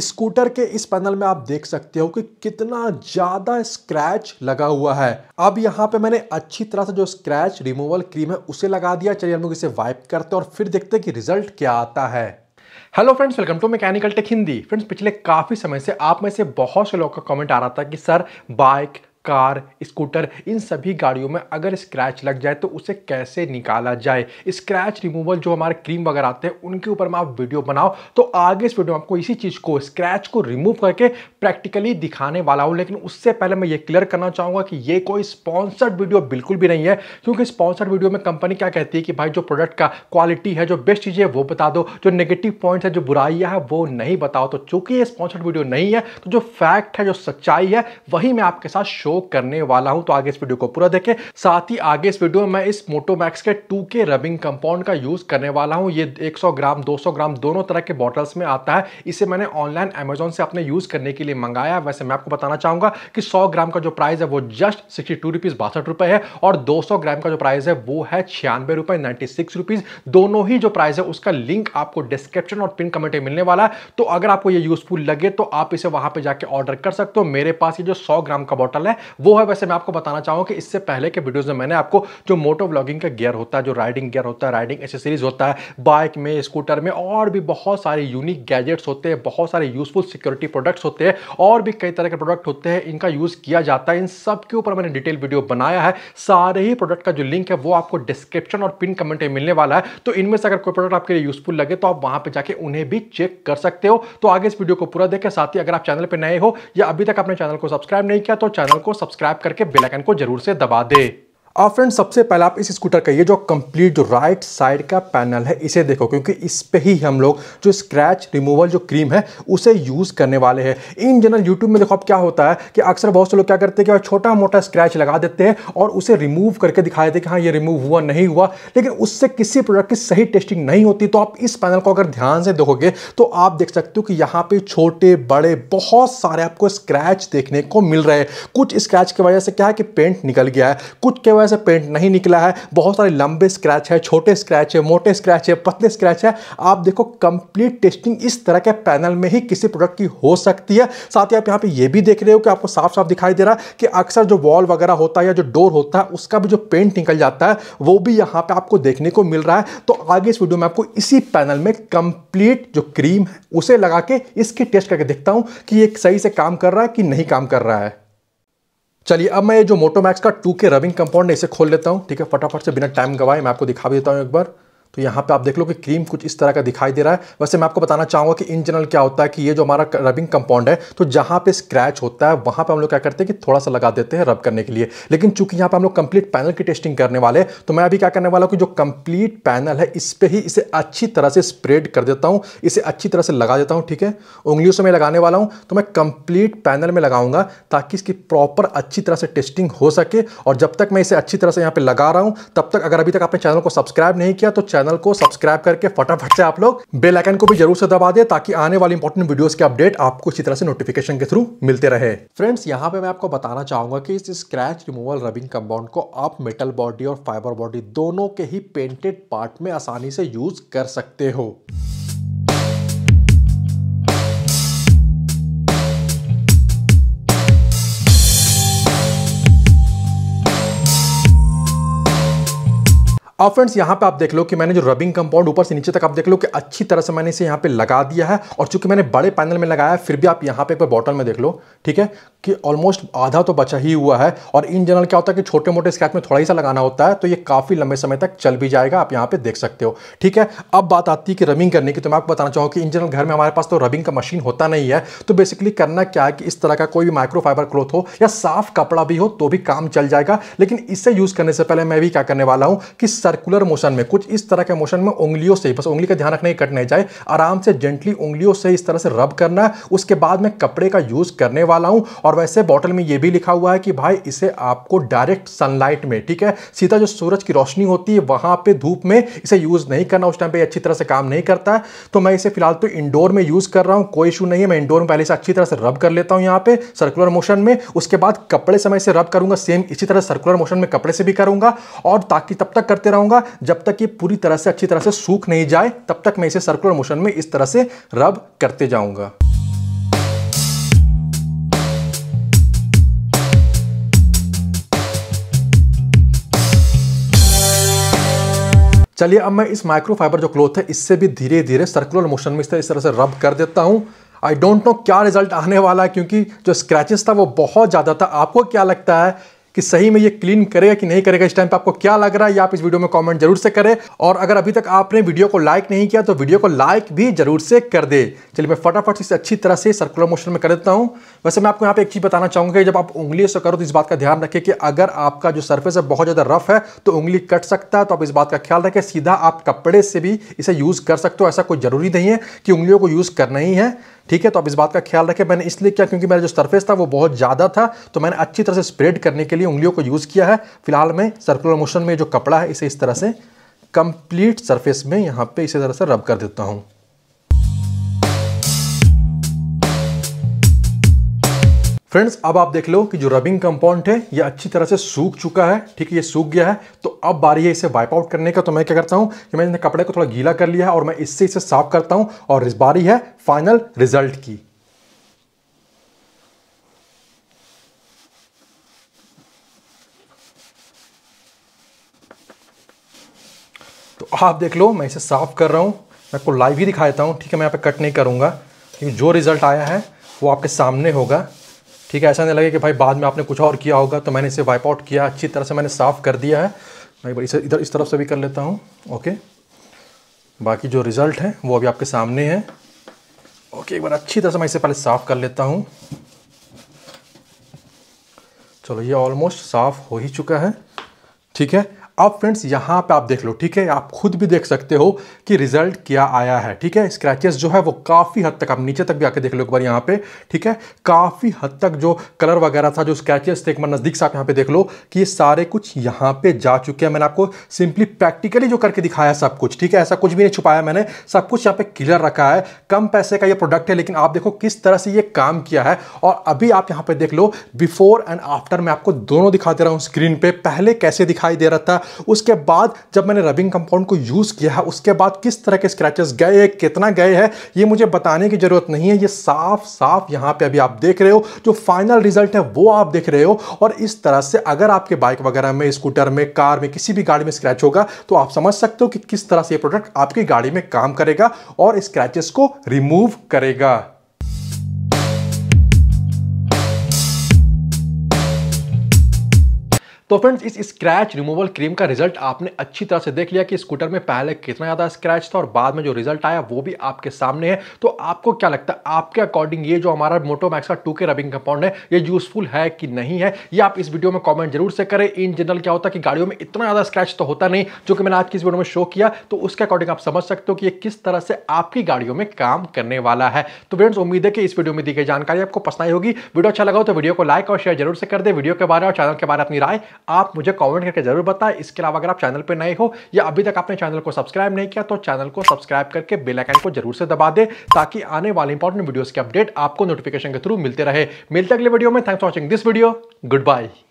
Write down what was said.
scooter के इस panel में आप देख सकते हो कि कितना ज़्यादा स्क्रैच लगा हुआ है अब यहाँ पे मैंने अच्छी तरह से जो स्क्रैच रिमूवल क्रीम है उसे लगा दिया चलिए हम लोग इसे वाइप करते हैं और फिर देखते हैं कि रिजल्ट क्या आता है hello friends welcome to mechanical tech Hindi friends पिछले काफ़ी समय से आप में से बहुत से लोग का कमेंट आ रहा था कि सर बाइक कार स्कूटर इन सभी गाड़ियों में अगर स्क्रैच लग जाए तो उसे कैसे निकाला जाए स्क्रैच रिमूवल जो हमारे क्रीम वगैरह आते हैं उनके ऊपर मैं आप वीडियो बनाओ तो आगे इस वीडियो में आपको इसी चीज़ को स्क्रैच को रिमूव करके प्रैक्टिकली दिखाने वाला हूँ लेकिन उससे पहले मैं ये क्लियर करना चाहूँगा कि ये कोई स्पॉन्सर्ड वीडियो बिल्कुल भी नहीं है क्योंकि स्पॉन्सर्ड वीडियो में कंपनी क्या कहती है कि भाई जो प्रोडक्ट का क्वालिटी है जो बेस्ट चीज़ है वो बता दो जो नेगेटिव पॉइंट्स है जो बुराइयाँ है वो नहीं बताओ तो चूंकि ये स्पॉन्सर्ड वीडियो नहीं है तो जो फैक्ट है जो सच्चाई है वही मैं आपके साथ शो करने वाला हूं तो आगे इस वीडियो को पूरा देखें साथ ही आगे इस वीडियो में मैं इस मोटोमैक्स के टू के रबिंग कंपाउंड का यूज करने वाला हूं ये 100 ग्राम 200 ग्राम दोनों तरह के बॉटल्स में आता है इसे मैंने ऑनलाइन अमेजोन से अपने यूज करने के लिए मंगाया वैसे मैं आपको बताना चाहूंगा कि सौ ग्राम का जो प्राइस है वो जस्ट सिक्सटी टू रुपीज बासठ रुपए है और दो सौ ग्राम का जो प्राइस है वो है छियानवे रुपए सिक्स रुपीज दोनों ही जो प्राइस है उसका लिंक आपको डिस्क्रिप्शन और पिन कमेंट में मिलने वाला है तो अगर आपको ये यूजफुल लगे तो आप इसे वहां पर जाकर ऑर्डर कर सकते हो मेरे पास ये जो सौ ग्राम का बोतल है वो है वैसे मैं आपको बताना चाहूँगा कि इससे पहले के वीडियोज़ में मैंने आपको जो मोटो ब्लॉगिंग का गियर होता है जो राइडिंग गियर होता है राइडिंग एसेसरीज होता है बाइक में स्कूटर में और भी बहुत सारे यूनिक गैजेट्स होते हैं बहुत सारे यूजफुल सिक्योरिटी प्रोडक्ट्स होते हैं और भी कई तरह के प्रोडक्ट होते हैं इनका यूज़ किया जाता है इन सब के ऊपर मैंने डिटेल वीडियो बनाया है सारे ही प्रोडक्ट का जो लिंक है वो आपको डिस्क्रिप्शन और पिन कमेंट में मिलने वाला है तो इनमें से अगर कोई प्रोडक्ट आपके लिए यूजफुल लगे तो आप वहाँ पर जाके उन्हें भी चेक कर सकते हो तो आगे इस वीडियो को पूरा देखें साथ ही अगर आप चैनल पर नए हो या अभी तक आपने चैनल को सब्सक्राइब नहीं किया तो चैनल को को सब्सक्राइब करके बेलाइकन को जरूर से दबा दे और फ्रेंड सबसे पहले आप इस स्कूटर का ये जो कंप्लीट जो राइट साइड का पैनल है इसे देखो क्योंकि इस पर ही हम लोग जो स्क्रैच रिमूवल जो क्रीम है उसे यूज़ करने वाले हैं इन जनरल यूट्यूब में देखो अब क्या होता है कि अक्सर बहुत से लोग क्या करते हैं कि छोटा मोटा स्क्रैच लगा देते हैं और उसे रिमूव करके दिखा देते हैं कि हाँ ये रिमूव हुआ नहीं हुआ लेकिन उससे किसी प्रोडक्ट की सही टेस्टिंग नहीं होती तो आप इस पैनल को अगर ध्यान से देखोगे तो आप देख सकते हो कि यहाँ पे छोटे बड़े बहुत सारे आपको स्क्रैच देखने को मिल रहे हैं कुछ स्क्रैच की वजह से क्या है कि पेंट निकल गया है कुछ के वजह से पेंट नहीं निकला है बहुत सारे लंबे स्क्रैच है छोटे स्क्रैच है मोटे स्क्रैच है पतले स्क्रैच है आप देखो कंप्लीट टेस्टिंग इस तरह के पैनल में ही किसी प्रोडक्ट की हो सकती है साथ ही आप यहाँ पे ये भी देख रहे हो कि आपको साफ साफ दिखाई दे रहा है कि अक्सर जो वॉल वगैरह होता है या जो डोर होता है उसका भी जो पेंट निकल जाता है वो भी यहाँ पर आपको देखने को मिल रहा है तो आगे इस वीडियो में आपको इसी पैनल में कंप्लीट जो क्रीम है उसे लगा के इसकी टेस्ट करके देखता हूँ कि ये सही से काम कर रहा है कि नहीं काम कर रहा है चलिए अब मैं ये जो मोटोमैक्स का टू के रबिंग कंपाउंड है इसे खोल लेता हूँ ठीक है फटाफट से बिना टाइम गवाए मैं आपको दिखा भी देता हूँ एक बार तो यहाँ पे आप देख लो कि क्रीम कुछ इस तरह का दिखाई दे रहा है वैसे मैं आपको बताना चाहूँगा कि इन जनरल क्या होता है कि ये जो हमारा रबिंग कंपाउंड है तो जहाँ पे स्क्रैच होता है वहाँ पे हम लोग क्या करते हैं कि थोड़ा सा लगा देते हैं रब करने के लिए लेकिन चूंकि यहाँ पे हम लोग कंप्लीट पैनल की टेस्टिंग करने वाले तो मैं अभी क्या करने वाला हूँ कि जो कंप्लीट पैनल है इस पर ही इसे अच्छी तरह से स्प्रेड कर देता हूँ इसे अच्छी तरह से लगा देता हूँ ठीक है उंगलियों से मैं लगाने वाला हूँ तो मैं कंप्लीट पैनल में लगाऊंगा ताकि इसकी प्रॉपर अच्छी तरह से टेस्टिंग हो सके और जब तक मैं इसे अच्छी तरह से यहाँ पर लगा रहा हूँ तब तक अगर अभी तक आपने चैनल को सब्सक्राइब नहीं किया तो चैनल को सब्सक्राइब करके फटाफट से आप लोग बेल आइकन को भी जरूर से दबा दे ताकि आने वाले इंपॉर्टेंट वीडियोस के अपडेट आपको इसी तरह से नोटिफिकेशन के थ्रू मिलते रहे फ्रेंड्स यहाँ पे मैं आपको बताना चाहूंगा कि इस स्क्रैच रिमूवल रबिंग कंपाउंड को आप मेटल बॉडी और फाइबर बॉडी दोनों के ही पेंटेड पार्ट में आसानी से यूज कर सकते हो अब फ्रेंड्स यहाँ पे आप देख लो कि मैंने जो रबिंग कंपाउंड ऊपर से नीचे तक आप देख लो कि अच्छी तरह से मैंने इसे यहाँ पे लगा दिया है और चूंकि मैंने बड़े पैनल में लगाया है फिर भी आप यहाँ पे एक बार बॉटल में देख लो ठीक है कि ऑलमोस्ट आधा तो बचा ही हुआ है और इन जनरल क्या होता है कि छोटे मोटे स्क्रैच में थोड़ा ही सा लगाना होता है तो ये काफ़ी लंबे समय तक चल भी जाएगा आप यहाँ पे देख सकते हो ठीक है अब बात आती है कि रबिंग करने की तो मैं आपको बताना चाहूँ कि इन जनरल घर में हमारे पास तो रबिंग का मशीन होता नहीं है तो बेसिकली करना क्या है कि इस तरह का कोई भी माइक्रोफाइबर क्लोथ हो या साफ कपड़ा भी हो तो भी काम चल जाएगा लेकिन इसे यूज़ करने से पहले मैं भी क्या करने वाला हूँ कि सर्कुलर मोशन में कुछ इस तरह के मोशन में उंगलियों से बस उंगली का ध्यान रखना ही कट चाहिए आराम से जेंटली उंगलियों से इस तरह से रब करना है उसके बाद मैं कपड़े का यूज़ करने वाला हूं और वैसे बॉटल में यह भी लिखा हुआ है कि भाई इसे आपको डायरेक्ट सनलाइट में ठीक है सीधा जो सूरज की रोशनी होती है वहां पर धूप में इसे यूज़ नहीं करना उस टाइम पर अच्छी तरह से काम नहीं करता है तो मैं इसे फिलहाल तो इंडोर में यूज़ कर रहा हूं कोई इशू नहीं है मैं इंडोर में पहले से अच्छी तरह से रब कर लेता हूं यहां पर सर्कुलर मोशन में उसके बाद कपड़े समय से रब करूंगा सेम इसी तरह सर्कुलर मोशन में कपड़े से भी करूंगा और ताकि तब तक करते रहूँ रहूंगा जब तक ये पूरी तरह से अच्छी तरह से सूख नहीं जाए तब तक मैं इसे सर्कुलर मोशन में इस तरह से रब करते जाऊंगा चलिए अब मैं इस माइक्रोफाइबर जो क्लोथ है इससे भी धीरे धीरे सर्कुलर मोशन में इस तरह से रब कर देता हूँ आई डोंट नो क्या रिजल्ट आने वाला है क्योंकि जो स्क्रैचेस था वो बहुत ज़्यादा था आपको क्या लगता है कि सही में ये क्लीन करेगा कि नहीं करेगा इस टाइम पे आपको क्या लग रहा है आप इस वीडियो में कमेंट जरूर से करें और अगर अभी तक आपने वीडियो को लाइक नहीं किया तो वीडियो को लाइक भी जरूर से कर दे चलिए मैं फटाफट इसे अच्छी तरह से सर्कुलर मोशन में कर देता हूँ वैसे मैं आपको यहाँ पे एक चीज़ बताना चाहूँगा कि जब आप उंगली से करो तो इस बात का ध्यान रखें कि अगर आपका जो सर्फेस है बहुत ज़्यादा रफ है तो उंगली कट सकता है तो आप इस बात का ख्याल रखें सीधा आप कपड़े से भी इसे यूज़ कर सकते हो ऐसा कोई ज़रूरी नहीं है कि उंगलियों को यूज़ करना ही है ठीक है तो आप इस बात का ख्याल रखें मैंने इसलिए किया क्योंकि मेरा जो सरफेस था वो बहुत ज़्यादा था तो मैंने अच्छी तरह से स्प्रेड करने के लिए उंगलियों को यूज़ किया है फिलहाल मैं सर्कुलर मोशन में जो कपड़ा है इसे इस तरह से कंप्लीट सरफेस में यहाँ पे इसी तरह से रब कर देता हूँ फ्रेंड्स अब आप देख लो कि जो रबिंग कंपाउंड है ये अच्छी तरह से सूख चुका है ठीक है ये सूख गया है तो अब बारी है इसे वाइप आउट करने का तो मैं क्या करता हूँ कि मैंने कपड़े को थोड़ा गीला कर लिया है और मैं इससे इसे साफ करता हूँ और इस बारी है फाइनल रिजल्ट की तो आप देख लो मैं इसे साफ कर रहा हूँ मैं आपको लाइव ही दिखा देता हूँ ठीक है मैं यहाँ पे कट नहीं करूँगा क्योंकि जो रिजल्ट आया है वो आपके सामने होगा ठीक है ऐसा नहीं लगे कि भाई बाद में आपने कुछ और किया होगा तो मैंने इसे वाइप आउट किया अच्छी तरह से मैंने साफ़ कर दिया है मैं इसे इधर इस तरफ से भी कर लेता हूँ ओके बाकी जो रिज़ल्ट है वो अभी आपके सामने है ओके एक बार अच्छी तरह से मैं इसे पहले साफ़ कर लेता हूँ चलो ये ऑलमोस्ट साफ़ हो ही चुका है ठीक है अब फ्रेंड्स यहाँ पे आप देख लो ठीक है आप खुद भी देख सकते हो कि रिजल्ट क्या आया है ठीक है स्क्रैचेस जो है वो काफ़ी हद तक आप नीचे तक भी आके देख लो एक बार यहाँ पे ठीक है काफ़ी हद तक जो कलर वगैरह था जो स्क्रैचेस थे एक बार नज़दीक से आप यहाँ पे देख लो कि ये सारे कुछ यहाँ पे जा चुके हैं मैंने आपको सिंपली प्रैक्टिकली जो करके दिखाया सब कुछ ठीक है ऐसा कुछ भी नहीं छुपाया मैंने सब कुछ यहाँ पर क्लियर रखा है कम पैसे का ये प्रोडक्ट है लेकिन आप देखो किस तरह से ये काम किया है और अभी आप यहाँ पर देख लो बिफोर एंड आफ्टर मैं आपको दोनों दिखा दे रहा हूँ स्क्रीन पर पहले कैसे दिखाई दे रहा था उसके बाद जब मैंने रबिंग कंपाउंड को यूज़ किया है उसके बाद किस तरह के स्क्रैचेस गए हैं कितना गए हैं ये मुझे बताने की ज़रूरत नहीं है ये साफ साफ यहाँ पे अभी आप देख रहे हो जो फाइनल रिजल्ट है वो आप देख रहे हो और इस तरह से अगर आपके बाइक वगैरह में स्कूटर में कार में किसी भी गाड़ी में स्क्रैच होगा तो आप समझ सकते हो कि किस तरह से ये प्रोडक्ट आपकी गाड़ी में काम करेगा और स्क्रैचेस को रिमूव करेगा तो फ्रेंड्स इस स्क्रैच रिमूवल क्रीम का रिजल्ट आपने अच्छी तरह से देख लिया कि स्कूटर में पहले कितना ज़्यादा स्क्रैच था और बाद में जो रिजल्ट आया वो भी आपके सामने है तो आपको क्या लगता है आपके अकॉर्डिंग ये जो हमारा मोटोमैक्सा का टू के रबिंग कंपाउंड है ये यूजफुल है कि नहीं है ये आप इस वीडियो में कॉमेंट जरूर से करें इन जनरल क्या होता है कि गाड़ियों में इतना ज़्यादा स्क्रैच तो होता नहीं जो कि मैंने आज की इस वीडियो में शो किया तो उसके अकॉर्डिंग आप समझ सकते हो कि ये किस तरह से आपकी गाड़ियों में काम करने वाला है तो फ्रेंड्स उम्मीद है कि इस वीडियो में दी गई जानकारी आपको पसंद आई होगी वीडियो अच्छा लगा हो तो वीडियो को लाइक और शेयर जरूर से कर दे वीडियो के बारे में और चैनल के बारे में अपनी राय आप मुझे कमेंट करके जरूर बताएं इसके अलावा अगर आप चैनल पर नए हो या अभी तक आपने चैनल को सब्सक्राइब नहीं किया तो चैनल को सब्सक्राइब करके बेलाइकन को जरूर से दबा दे ताकि आने वाले इंपॉर्टेंट वीडियोज़ के अपडेट आपको नोटिफिकेशन के थ्रू मिलते रहे मिलते अगले वीडियो में thanks for watching this video good bye